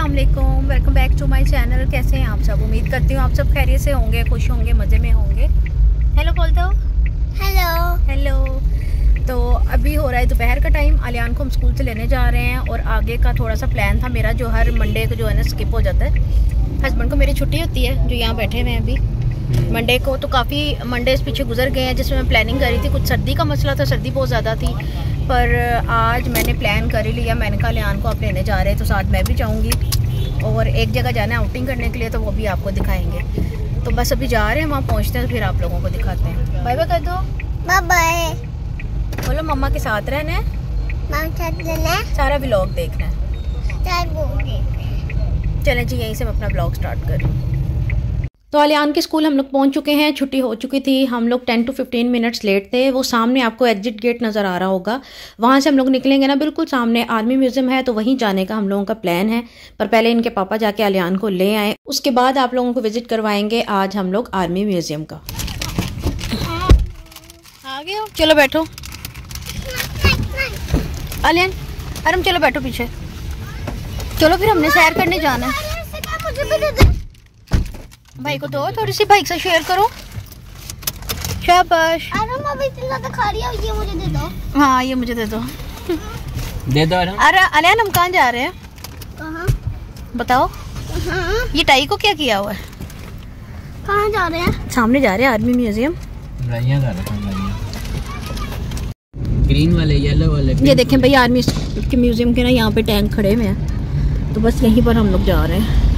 Aslam welcome back to my channel कैसे हैं आप सब उम्मीद करती हूँ आप सब खैरियत से होंगे खुश होंगे मज़े में होंगे हेलो बोलते हो हेलो हेलो तो अभी हो रहा है दोपहर का टाइम अलियान को हम स्कूल से लेने जा रहे हैं और आगे का थोड़ा सा प्लान था मेरा जो हर मंडे को जो है ना स्किप हो जाता है हस्बैंड को मेरी छुट्टी होती है जो यहाँ बैठे हुए हैं अभी मंडे हम्म। को तो काफ़ी मंडे पीछे गुजर गए हैं जिसमें मैं प्लानिंग कर रही थी कुछ सर्दी का मसला था सर्दी बहुत ज़्यादा थी पर आज मैंने प्लान कर ही लिया मैंने कहा लियान को आप लेने जा रहे हैं तो साथ मैं भी जाऊँगी और एक जगह जाना है आउटिंग करने के लिए तो वो भी आपको दिखाएंगे तो बस अभी जा रहे हैं वहाँ पहुँचते हैं तो फिर आप लोगों को दिखाते हैं बाय बाय कर दो बाय बाय बोलो मम्मा के साथ रहना है सारा ब्लॉग देखना है चलें जी यहीं से मैं अपना ब्लॉग स्टार्ट कर तो आलियान के स्कूल हम लोग पहुंच चुके हैं छुट्टी हो चुकी थी हम लोग ten to fifteen minutes late थे वो सामने आपको एग्जिट गेट नज़र आ रहा होगा वहाँ से हम लोग निकलेंगे ना बिल्कुल सामने आर्मी म्यूज़ियम है तो वहीं जाने का हम लोगों का प्लान है पर पहले इनके पापा जाके आलियान को ले आए उसके बाद आप लोगों को विजिट करवाएंगे आज हम लोग आर्मी म्यूज़ियम का हाँ, आ गए हो चलो बैठो आलियान अरे चलो बैठो पीछे चलो फिर हमने सैर करने जाना है भाई को दो थोड़ी सी भाई से शेयर करो शाबाश अरे मम्मी इतना तो खा रही है ये मुझे दे दो हां ये मुझे दे दो दे दो अरे अलियान हम कहां जा रहे हैं कहां बताओ ये टाई को क्या किया हुआ है कहां जा रहे हैं सामने जा रहे हैं आर्मी म्यूजियम रैया जा रहे हैं ग्रीन वाले येलो वाले ये देखें भाई आर्मी के म्यूजियम के ना यहां पे टैंक खड़े हुए हैं तो बस यहीं पर हम लोग जा रहे हैं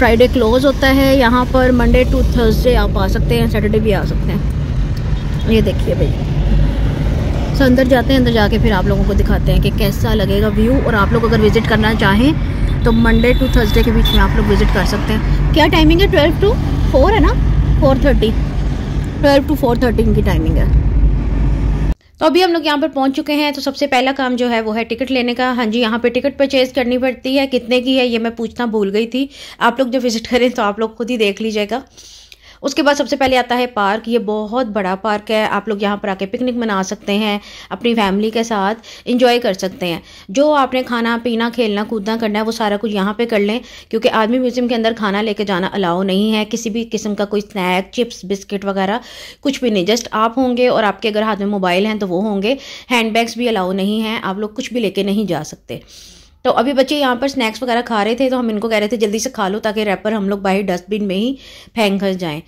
फ्राइडे क्लोज होता है यहाँ पर मंडे टू थर्सडे आप आ सकते हैं सैटरडे भी आ सकते हैं ये देखिए भाई सो अंदर जाते हैं अंदर जाके फिर आप लोगों को दिखाते हैं कि कैसा लगेगा व्यू और आप लोग अगर विज़िट करना चाहें तो मंडे टू थर्सडे के बीच में आप लोग विज़िट कर सकते हैं क्या टाइमिंग है ट्वेल्व टू फोर है ना four thirty twelve two four thirty की टाइमिंग है तो अभी हम लोग यहाँ पर पहुँच चुके हैं तो सबसे पहला काम जो है वो है टिकट लेने का हाँ जी यहाँ पे टिकट परचेज़ करनी पड़ती है कितने की है ये मैं पूछना भूल गई थी आप लोग जब विज़िट करें तो आप लोग खुद ही देख लीजिएगा उसके बाद सबसे पहले आता है पार्क ये बहुत बड़ा पार्क है आप लोग यहाँ पर आके पिकनिक मना सकते हैं अपनी फैमिली के साथ इंजॉय कर सकते हैं जो आपने खाना पीना खेलना कूदना करना है वो सारा कुछ यहाँ पर कर लें क्योंकि आर्मी म्यूज़ियम के अंदर खाना लेके जाना अलाउ नहीं है किसी भी किस्म का कोई स्नैक चिप्स बिस्किट वगैरह कुछ भी नहीं जस्ट आप होंगे और आपके अगर हाथ में मोबाइल हैं तो वो होंगे हैंड भी अलाउ नहीं हैं आप लोग कुछ भी लेके नहीं जा सकते तो अभी बच्चे यहाँ पर स्नैक्स वगैरह खा रहे थे तो हम इनको कह रहे थे जल्दी से खा लो ताकि रैपर हम लोग बाहर डस्टबिन में ही फेंक जाएँ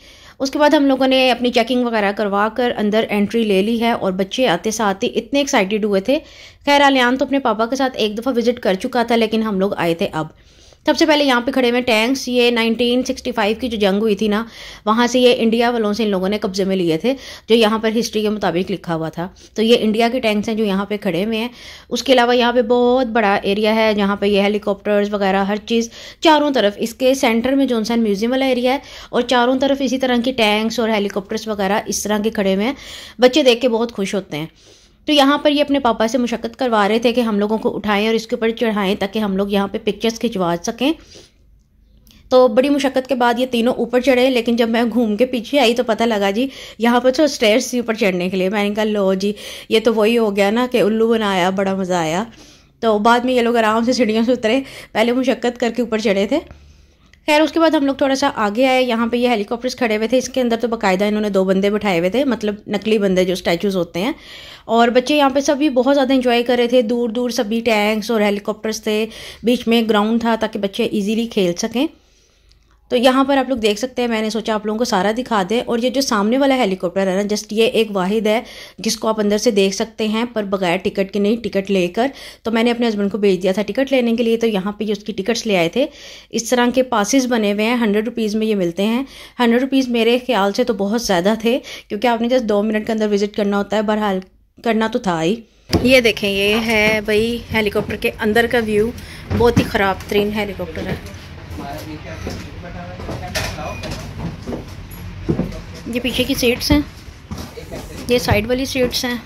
उसके बाद हम लोगों ने अपनी चेकिंग वगैरह करवा कर अंदर एंट्री ले ली है और बच्चे आते साथ ही इतने एक्साइटेड हुए थे खैर आलियान तो अपने पापा के साथ एक दफ़ा विज़िट कर चुका था लेकिन हम लोग आए थे अब सबसे पहले यहाँ पे खड़े हुए टैंक्स ये 1965 की जो जंग हुई थी ना वहाँ से ये इंडिया वालों से इन लोगों ने कब्जे में लिए थे जो यहाँ पर हिस्ट्री के मुताबिक लिखा हुआ था तो ये इंडिया के टैंक्स हैं जो यहाँ पे खड़े हुए हैं उसके अलावा यहाँ पे बहुत बड़ा एरिया है जहाँ पे ये हेलीकॉप्टर्स वगैरह हर चीज़ चारों तरफ इसके सेंटर में जोनसन म्यूजियम वाला एरिया है और चारों तरफ इसी तरह की टैंक्स और हेलीकॉप्टर्स वगैरह इस तरह के खड़े हुए हैं बच्चे देख के बहुत खुश होते हैं तो यहाँ पर ये अपने पापा से मुशक्क़त करवा रहे थे कि हम लोगों को उठाएं और इसके ऊपर चढ़ाएं ताकि हम लोग यहाँ पे पिक्चर्स खिंचवा सकें तो बड़ी मुशक्क़त के बाद ये तीनों ऊपर चढ़े लेकिन जब मैं घूम के पीछे आई तो पता लगा जी यहाँ पर तो स्टेयर्स थी ऊपर चढ़ने के लिए मैंने कहा लो जी ये तो वही हो गया ना कि उल्लू बनाया बड़ा मज़ा आया तो बाद में ये लोग आराम से सीढ़ियों से उतरे पहले मुशक्क़त करके ऊपर चढ़े थे खैर उसके बाद हम लोग थोड़ा सा आगे आए यहाँ पे ये हेलीकॉप्टर्स खड़े हुए थे इसके अंदर तो बकायदा इन्होंने दो बंदे बैठाए हुए थे मतलब नकली बंदे जो स्टैचूज़ होते हैं और बच्चे यहाँ पे सभी बहुत ज़्यादा एंजॉय कर रहे थे दूर दूर सभी टैंक्स और हेलीकॉप्टर्स थे बीच में ग्राउंड था ताकि बच्चे ईजिली खेल सकें तो यहाँ पर आप लोग देख सकते हैं मैंने सोचा आप लोगों को सारा दिखा दें और ये जो सामने वाला हेलीकॉप्टर है ना जस्ट ये एक वाहिद है जिसको आप अंदर से देख सकते हैं पर बगैर टिकट के नहीं टिकट लेकर तो मैंने अपने हस्बैंड को भेज दिया था टिकट लेने के लिए तो यहाँ पर ये उसकी टिकट्स ले आए थे इस तरह के पासिस बने हुए हैं हंड्रेड रुपीज़ में ये मिलते हैं हंड्रेड रुपीज़ मेरे ख्याल से तो बहुत ज़्यादा थे क्योंकि आपने जस्ट दो मिनट के अंदर विजिट करना होता है बहरहाल करना तो था ही ये देखें ये है भाई हेलीकॉप्टर के अंदर का व्यू बहुत ही ख़राब तरीन हेलीकॉप्टर है ये पीछे की सीट्स हैं ये साइड वाली सीट्स हैं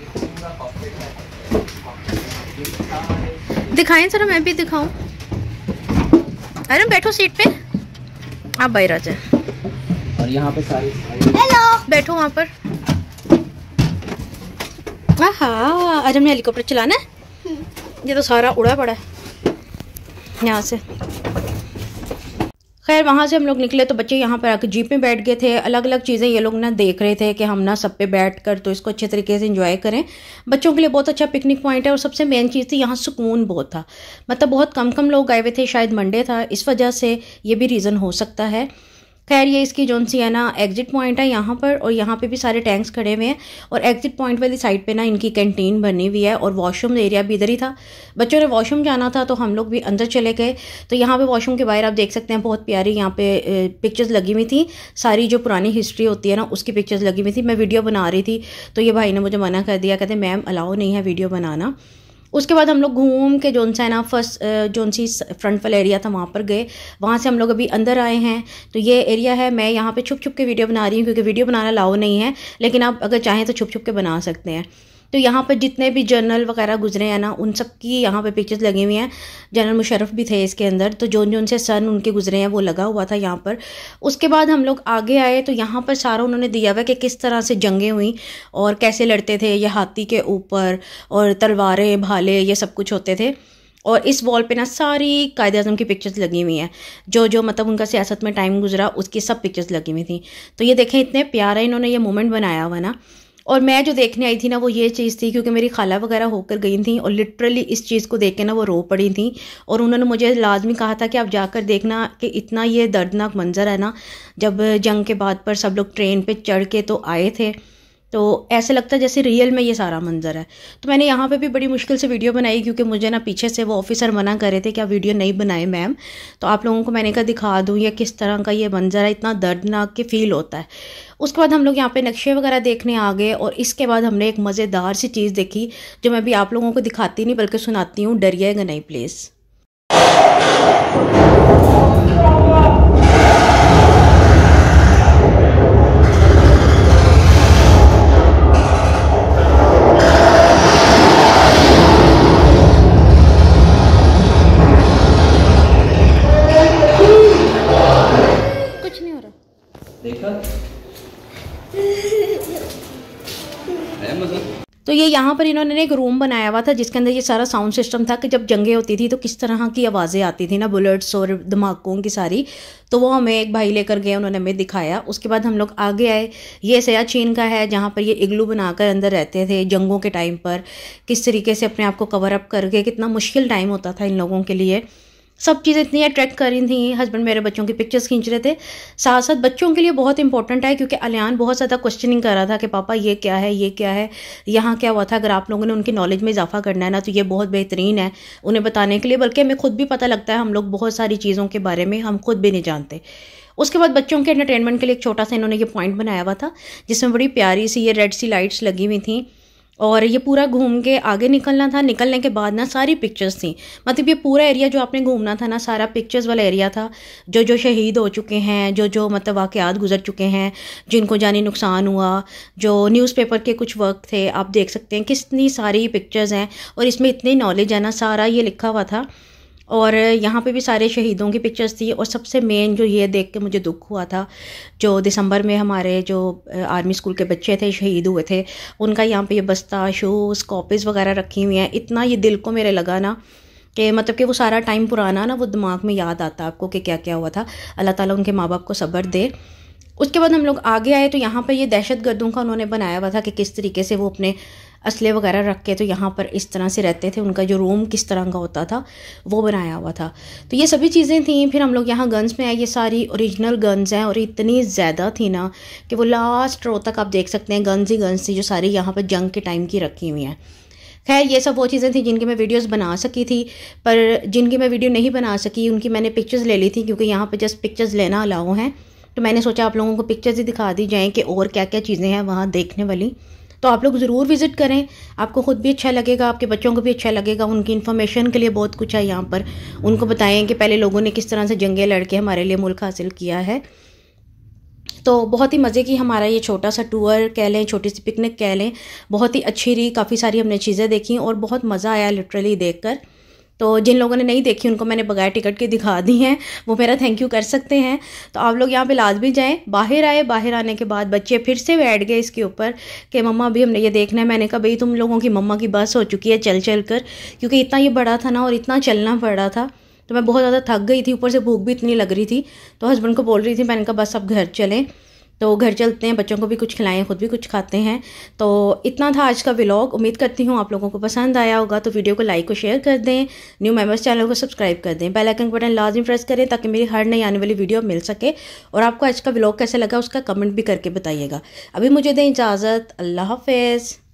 दिखाएं सर मैं भी दिखाऊं अरे बैठो सीट पे आप बाहर आ जाए और यहाँ पे हेलो बैठो वहाँ पर हाँ अरे हमने हेलीकॉप्टर चलाना है हम्म। ये तो सारा उड़ा पड़ा है यहाँ से खैर वहाँ से हम लोग निकले तो बच्चे यहाँ पर आकर जीप में बैठ गए थे अलग अलग चीज़ें ये लोग ना देख रहे थे कि हम ना सब पे बैठ कर तो इसको अच्छे तरीके से इंजॉय करें बच्चों के लिए बहुत अच्छा पिकनिक पॉइंट है और सबसे मेन चीज़ थी यहाँ सुकून बहुत था मतलब बहुत कम कम लोग आए हुए थे शायद मंडे था इस वजह से ये भी रीज़न हो सकता है खैर ये इसकी जो सी है ना एग्जिट पॉइंट है यहाँ पर और यहाँ पे भी सारे टैंक्स खड़े हुए हैं और एग्जिट पॉइंट वाली साइड पे ना इनकी कैंटीन बनी हुई है और वॉशरूम एरिया भी इधर ही था बच्चों ने वॉशरूम जाना था तो हम लोग भी अंदर चले गए तो यहाँ पे वॉशरूम के बाहर आप देख सकते हैं बहुत प्यारी यहाँ पे पिक्चर्स लगी हुई थी सारी जो पुरानी हिस्ट्री होती है ना उसकी पिक्चर्स लगी हुई थी मैं वीडियो बना रही थी तो ये भाई ने मुझे मना कर दिया कहते मैम अलाउ नहीं है वीडियो बनाना उसके बाद हम लोग घूम के जो है ना फर्स्ट जोन सी फ्रंट वाला एरिया था वहाँ पर गए वहाँ से हम लोग अभी अंदर आए हैं तो ये एरिया है मैं यहाँ पर छुप छुप के वीडियो बना रही हूँ क्योंकि वीडियो बनाना लाओ नहीं है लेकिन आप अगर चाहें तो छुप छुप के बना सकते हैं तो यहाँ पर जितने भी जनरल वगैरह गुजरे हैं ना उन सब की यहाँ पर पिक्चर्स लगी हुई हैं जनरल मुशरफ भी थे इसके अंदर तो जो जो उनसे सन उनके गुजरे हैं वो लगा हुआ था यहाँ पर उसके बाद हम लोग आगे आए तो यहाँ पर सारा उन्होंने दिया हुआ कि किस तरह से जंगें हुई और कैसे लड़ते थे ये हाथी के ऊपर और तलवारें भाले ये सब कुछ होते थे और इस वॉल पे ना सारी कायद अजम की पिक्चर्स लगी हुई हैं जो जो मतलब उनका सियासत में टाइम गुजरा उसकी सब पिक्चर्स लगी हुई थी तो ये देखें इतने प्यारा इन्होंने ये मोमेंट बनाया हुआ ना और मैं जो देखने आई थी ना वो ये चीज़ थी क्योंकि मेरी खाला वगैरह होकर गई थी और लिटरली इस चीज़ को देख के ना वो रो पड़ी थी और उन्होंने मुझे लाजमी कहा था कि आप जाकर देखना कि इतना ये दर्दनाक मंजर है ना जब जंग के बाद पर सब लोग ट्रेन पर चढ़ के तो आए थे तो ऐसे लगता है जैसे रियल में ये सारा मंजर है तो मैंने यहाँ पे भी बड़ी मुश्किल से वीडियो बनाई क्योंकि मुझे ना पीछे से वो ऑफिसर मना कर रहे थे कि आप वीडियो नहीं बनाए मैम तो आप लोगों को मैंने कहा दिखा दूँ या किस तरह का ये मंजर है इतना दर्दनाक के फील होता है उसके बाद हम लोग यहाँ पे नक्शे वगैरह देखने आ गए और इसके बाद हमने एक मज़ेदार सी चीज़ देखी जो मैं भी आप लोगों को दिखाती नहीं बल्कि सुनाती हूँ डरिया गनाई प्लेस यहाँ पर इन्होंने एक रूम बनाया हुआ था जिसके अंदर ये सारा साउंड सिस्टम था कि जब जंगे होती थी तो किस तरह की आवाज़ें आती थी ना बुलेट्स और धमाकों की सारी तो वो हमें एक भाई लेकर गए उन्होंने हमें दिखाया उसके बाद हम लोग आगे आए ये सयाचीन का है जहाँ पर ये इग्लू बनाकर अंदर रहते थे जंगों के टाइम पर किस तरीके से अपने आप को कवर अप करके कितना मुश्किल टाइम होता था इन लोगों के लिए सब चीज़ें इतनी अट्रैक्ट कर रही थी हस्बैंड मेरे बच्चों की पिक्चर्स खींच रहे थे साथ साथ बच्चों के लिए बहुत इंपॉर्टेंट है क्योंकि अलियान बहुत ज़्यादा क्वेश्चनिंग कर रहा था कि पापा ये क्या है ये क्या है यहाँ क्या हुआ था अगर आप लोगों ने उनकी नॉलेज में इजाफा करना है ना तो ये बहुत बेहतरीन है उन्हें बताने के लिए बल्कि हमें खुद भी पता लगता है हम लोग बहुत सारी चीज़ों के बारे में हम खुद भी नहीं जानते उसके बाद बच्चों के एंटरटेनमेंट के लिए एक छोटा सा इन्होंने ये पॉइंट बनाया हुआ था जिसमें बड़ी प्यारी सी ये रेड सी लाइट्स लगी हुई थी और ये पूरा घूम के आगे निकलना था निकलने के बाद ना सारी पिक्चर्स थी मतलब ये पूरा एरिया जो आपने घूमना था ना सारा पिक्चर्स वाला एरिया था जो जो शहीद हो चुके हैं जो जो मतलब वाक़ात गुजर चुके हैं जिनको जानी नुकसान हुआ जो न्यूज़पेपर के कुछ वर्क थे आप देख सकते हैं कितनी सारी पिक्चर्स हैं और इसमें इतनी नॉलेज है ना सारा ये लिखा हुआ था और यहाँ पे भी सारे शहीदों की पिक्चर्स थी और सबसे मेन जो ये देख के मुझे दुख हुआ था जो दिसंबर में हमारे जो आर्मी स्कूल के बच्चे थे शहीद हुए थे उनका यहाँ पे ये बस्ता शूज़ कॉपीज़ वगैरह रखी हुई हैं इतना ये दिल को मेरे लगा ना कि मतलब कि वो सारा टाइम पुराना ना वो दिमाग में याद आता आपको कि क्या क्या हुआ था अल्लाह ताला उनके माँ बाप को सब्र दे उसके बाद हम लोग आगे आए तो यहाँ पर ये दहशत गर्दों का उन्होंने बनाया हुआ था कि किस तरीके से वो अपने असले वगैरह रख के तो यहाँ पर इस तरह से रहते थे उनका जो रूम किस तरह का होता था वो बनाया हुआ था तो ये सभी चीज़ें थी फिर हम लोग यहाँ गन्स में आए ये सारी ओरिजिनल गन्स हैं और इतनी ज़्यादा थी ना कि वो लास्ट रो तक आप देख सकते हैं गन्स ही गन्स थी जो सारी यहाँ पर जंग के टाइम की रखी हुई हैं खैर ये सब वो चीज़ें थी जिनकी मैं वीडियोस बना सकी थी पर जिनकी मैं वीडियो नहीं बना सकी उनकी मैंने पिक्चर्स ले ली थी क्योंकि यहाँ पर जस्ट पिक्चर्स लेना अलाउ हैं तो मैंने सोचा आप लोगों को पिक्चर्स ही दिखा दी जाएँ कि और क्या क्या चीज़ें हैं वहाँ देखने वाली तो आप लोग ज़रूर विज़िट करें आपको ख़ुद भी अच्छा लगेगा आपके बच्चों को भी अच्छा लगेगा उनकी इन्फॉर्मेशन के लिए बहुत कुछ है यहाँ पर उनको बताएं कि पहले लोगों ने किस तरह से जंगे लड़के हमारे लिए मुल्क हासिल किया है तो बहुत ही मज़े की हमारा ये छोटा सा टूर कह लें छोटी सी पिकनिक कह लें बहुत ही अच्छी रही काफ़ी सारी हमने चीज़ें देखी और बहुत मज़ा आया लिटरली देख कर तो जिन लोगों ने नहीं देखी उनको मैंने बगैर टिकट के दिखा दी हैं वो मेरा थैंक यू कर सकते हैं तो आप लोग यहाँ पे लाजमी जाएँ बाहर आए बाहर आने के बाद बच्चे फिर से बैठ गए इसके ऊपर कि मम्मा अभी हमने ये देखना है मैंने कहा भाई तुम लोगों की मम्मा की बस हो चुकी है चल चल कर क्योंकि इतना ये बड़ा था ना और इतना चलना पड़ा था तो मैं बहुत ज़्यादा थक गई थी ऊपर से भूख भी इतनी लग रही थी तो हस्बैंड को बोल रही थी मैंने कहा बस अब घर चलें तो घर चलते हैं बच्चों को भी कुछ खिलाएं खुद भी कुछ खाते हैं तो इतना था आज का व्लॉग उम्मीद करती हूँ आप लोगों को पसंद आया होगा तो वीडियो को लाइक और शेयर कर दें न्यू मेम्बर्स चैनल को सब्सक्राइब कर दें बेल आइकन बटन लाजमी प्रेस करें ताकि मेरी हर नई आने वाली वीडियो मिल सके और आपको आज का व्लॉग कैसा लगा उसका कमेंट भी करके बताइएगा अभी मुझे दें इजाज़त अल्लाह हाफिज़